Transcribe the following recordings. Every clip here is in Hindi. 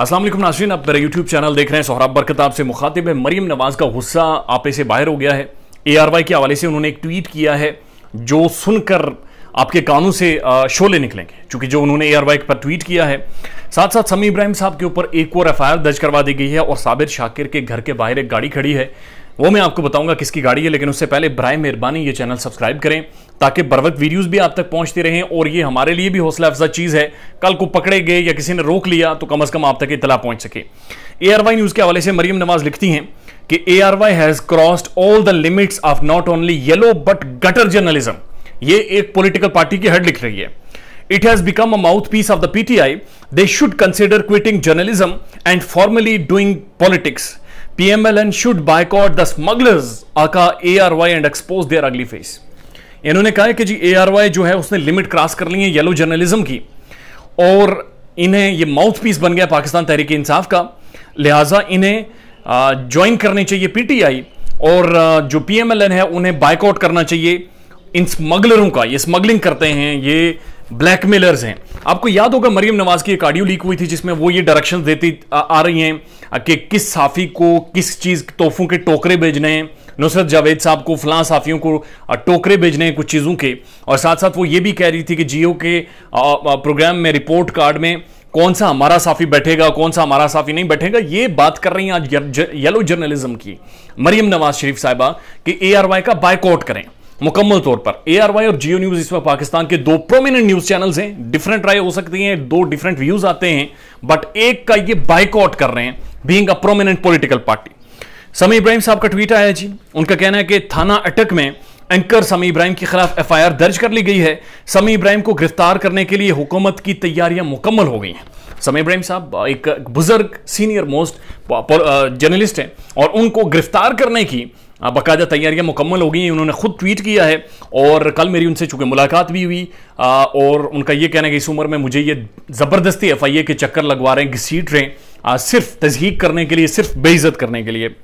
असलम नाजरीन आप मेरा यूट्यूब चैनल देख रहे हैं सोहराब बरकत आपसे मुखातिब है मरीम नवाज का गुस्सा आपे से बाहर हो गया है ए आर वाई के हवाले से उन्होंने एक ट्वीट किया है जो सुनकर आपके कानों से शोले निकलेंगे क्योंकि जो उन्होंने ए आर वाई पर ट्वीट किया है साथ साथ समी इब्राहिम साहब के ऊपर एक और एफ दर्ज करवा दी गई है और साबिर शाकिर के घर के बाहर एक गाड़ी खड़ी है वो मैं आपको बताऊंगा किसकी गाड़ी है लेकिन उससे पहले ब्राय मेहरबानी ये चैनल सब्सक्राइब करें ताकि बर्वक वीडियोस वीडियोज़ भी आप तक पहुंचती रहें और ये हमारे लिए भी हौसला अफजा चीज़ है कल को पकड़े गए या किसी ने रोक लिया तो कम अज़ कम आप तक इतला पहुंच सके ए आर वाई न्यूज़ के हवाले से मरीम नवाज लिखती हैं कि A R Y has crossed all the limits of not only yellow but gutter journalism ये एक पॉलिटिकल पार्टी की हेड लिख रही है has become a mouthpiece of the PTI they should consider quitting journalism and formally doing politics PMLN should boycott the smugglers aka A R Y and expose their ugly face इन्होंने कहा कि जी ए आर वाई जो है उसने लिमिट क्रॉस कर ली है येलो जर्नलिज्म की और इन्हें ये माउथ पीस बन गया पाकिस्तान तहरीक इंसाफ का लिहाजा इन्हें ज्वाइन करनी चाहिए पीटीआई और जो पीएमएलएन है उन्हें बायकआउट करना चाहिए इन स्मगलरों का ये स्मगलिंग करते हैं ये ब्लैकमेलर्स हैं आपको याद होगा मरियम नवाज की एक ऑडियो लीक हुई थी जिसमें वो ये डायरेक्शन देती आ, आ रही हैं कि किस साफी को किस चीज़ तोहफों के टोकरे भेजने हैं नुसरत जावेद साहब को फलां साफियों को टोकरे भेजने हैं कुछ चीज़ों के और साथ साथ वो ये भी कह रही थी कि जियो के प्रोग्राम में रिपोर्ट कार्ड में कौन सा हमारा साफी बैठेगा कौन सा हमारा साफी नहीं बैठेगा ये बात कर रही हैं आज येलो जर्नलिज्म की मरियम नवाज शरीफ साहिबा कि ए का बायकॉट करें मुकम्मल तौर पर ए आर वाई और जियो न्यूज इसमें पाकिस्तान के दो प्रोमिनेंट न्यूज चैनल्स हैं डिफरेंट राय हो सकती हैं दो डिफरेंट व्यूज आते हैं बट एक का ये बाइकआउट कर रहे हैं being a prominent political party Sami Ibrahim साहब का ट्वीट आया जी उनका कहना है कि थाना अटक में एंकर समी इब्राहिम के खिलाफ एफआईआर दर्ज कर ली गई है समी इब्राहिम को गिरफ्तार करने के लिए हुकूमत की तैयारियां मुकम्मल हो गई हैं समय इब्राहिम साहब एक बुजुर्ग सीनियर मोस्ट जर्नलिस्ट हैं और उनको गिरफ्तार करने की बाकायदा तैयारियां मुकम्मल हो गई हैं उन्होंने खुद ट्वीट किया है और कल मेरी उनसे चूंकि मुलाकात भी हुई और उनका ये कहना है कि इस उम्र में मुझे ये ज़बरदस्ती एफ आई ए के चक्कर लगवा रहे हैं घसीट रहे हैं सिर्फ तजहीक करने के लिए सिर्फ बेइज्जत करने के लिए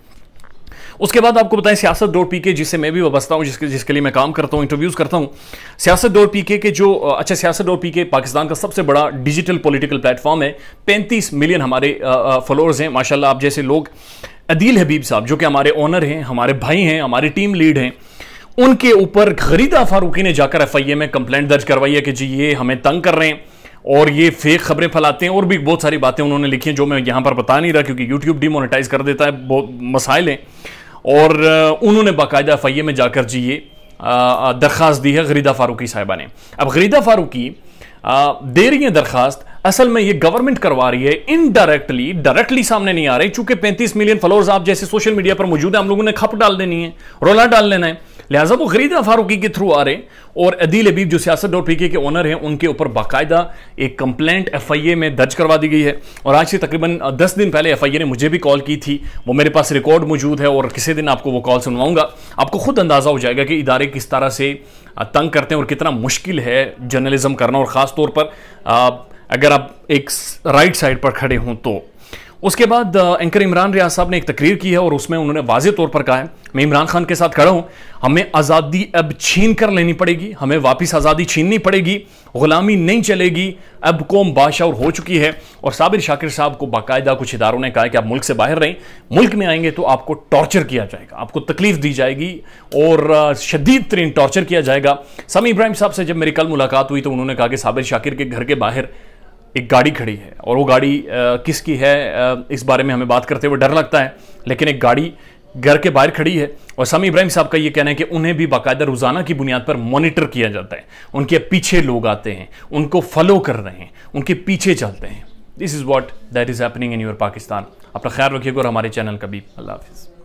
उसके बाद आपको बताएं सियासत डॉट पी के जिससे मैं भी वस्ता हूँ जिसके जिसके लिए मैं काम करता हूँ इंटरव्यूज़ करता हूँ सियासत डॉट पी के जो अच्छा सियासत डॉट पी के पाकिस्तान का सबसे बड़ा डिजिटल पोलिटिकल प्लेटफॉर्म है पैंतीस मिलियन हमारे फॉलोअर्स हैं माशाला आप जैसे लोग अदील हबीब साहब जो कि हमारे ऑनर हैं हमारे भाई हैं हमारे टीम लीड हैं उनके ऊपर खरीदा फारूकी ने जाकर एफ आई ए में कंप्लेंट दर्ज करवाई है कि जी ये हमें तंग कर रहे हैं और ये फेक खबरें फैलाते हैं और भी बहुत सारी बातें उन्होंने लिखी हैं जो मैं यहाँ पर बता नहीं रहा क्योंकि यूट्यूब डीमोनेटाइज कर देता है बहुत मसाइल हैं और उन्होंने बाकायदा एफ में जाकर जी ये दरख्वास्त दी है गरीदा फारूकी साहिबा ने अब गरीदा फारूकी दे रही है दरख्वास्त असल में ये गवर्नमेंट करवा रही है इनडायरेक्टली डायरेक्टली सामने नहीं आ रही चूंकि 35 मिलियन फॉलोअर्स आप जैसे सोशल मीडिया पर मौजूद है हम लोगों ने खप डाल देनी है रोला डाल लेना है लिहाजा वो खरीद फारूकी के थ्रू आ रहे हैं और अदील अबीब जो सियासत डॉट पी के ऑनर हैं उनके ऊपर बाकायदा एक कंप्लेंट एफ आई ए में दर्ज करवा दी गई है और आज से तकरीबन दस दिन पहले एफ आई ए ने मुझे भी कॉल की थी वो मेरे पास रिकॉर्ड मौजूद है और किसी दिन आपको वो कॉल सुनवाऊंगा आपको खुद अंदाज़ा हो जाएगा कि इदारे किस तरह से तंग करते हैं और कितना मुश्किल है जर्नलिज्म करना और ख़ास तौर पर अगर आप एक राइट साइड पर खड़े हों तो उसके बाद एंकर इमरान रियाज साहब ने एक तकरीर की है और उसमें उन्होंने वाजे तौर पर कहा है मैं इमरान खान के साथ खड़ा हूं हमें आज़ादी अब छीन कर लेनी पड़ेगी हमें वापस आज़ादी छीननी पड़ेगी गुलामी नहीं चलेगी अब कौम बादशाह हो चुकी है और साबिर शाकिर साहब को बाकायदा कुछ इदारों ने कहा कि आप मुल्क से बाहर रहें मुल्क में आएंगे तो आपको टॉर्चर किया जाएगा आपको तकलीफ दी जाएगी और शदीद तरीन टॉर्चर किया जाएगा समी इब्राहिम साहब से जब मेरी कल मुलाकात हुई तो उन्होंने कहा कि साबिर शाकिर के घर के बाहर एक गाड़ी खड़ी है और वो गाड़ी किसकी है इस बारे में हमें बात करते हुए डर लगता है लेकिन एक गाड़ी घर के बाहर खड़ी है और सामी इब्राहिम साहब का ये कहना है कि उन्हें भी बाकायदा रोजाना की बुनियाद पर मॉनिटर किया जाता है उनके पीछे लोग आते हैं उनको फॉलो कर रहे हैं उनके पीछे चलते हैं this is what that is happening in your Pakistan अपना ख्याल रखिएगा और हमारे चैनल का भी अल्लाह हाफिज़